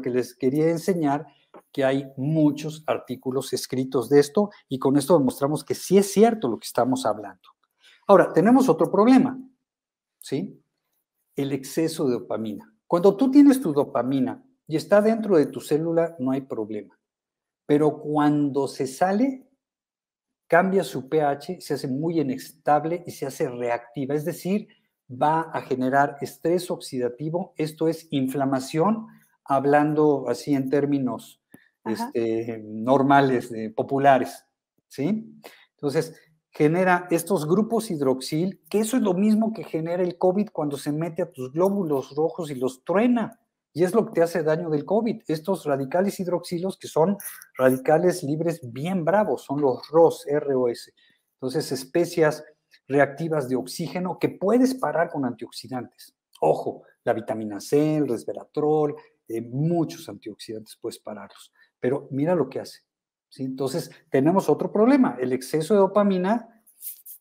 que les quería enseñar que hay muchos artículos escritos de esto y con esto demostramos que sí es cierto lo que estamos hablando. Ahora, tenemos otro problema, ¿sí? El exceso de dopamina. Cuando tú tienes tu dopamina y está dentro de tu célula, no hay problema. Pero cuando se sale, cambia su pH, se hace muy inestable y se hace reactiva, es decir, va a generar estrés oxidativo, esto es inflamación hablando así en términos este, normales, populares, ¿sí? Entonces, genera estos grupos hidroxil, que eso es lo mismo que genera el COVID cuando se mete a tus glóbulos rojos y los truena. Y es lo que te hace daño del COVID. Estos radicales hidroxilos que son radicales libres bien bravos, son los ROS, ROS. Entonces, especias reactivas de oxígeno que puedes parar con antioxidantes. Ojo, la vitamina C, el resveratrol, muchos antioxidantes, puedes pararlos. Pero mira lo que hace. Entonces, tenemos otro problema. El exceso de dopamina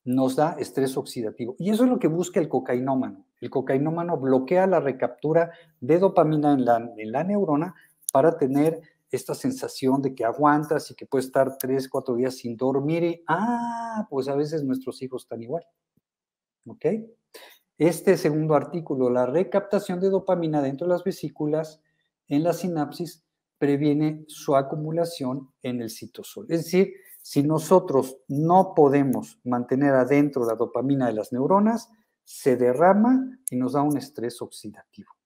nos da estrés oxidativo. Y eso es lo que busca el cocainómano. El cocainómano bloquea la recaptura de dopamina en la, neurona para tener esta sensación de que aguantas y que puedes estar tres, cuatro días sin dormir. Y, ah, pues a veces nuestros hijos están igual. ¿Ok? Este segundo artículo, la recaptación de dopamina dentro de las vesículas, en la sinapsis previene su acumulación en el citosol. Es decir, si nosotros no podemos mantener adentro la dopamina de las neuronas, se derrama y nos da un estrés oxidativo.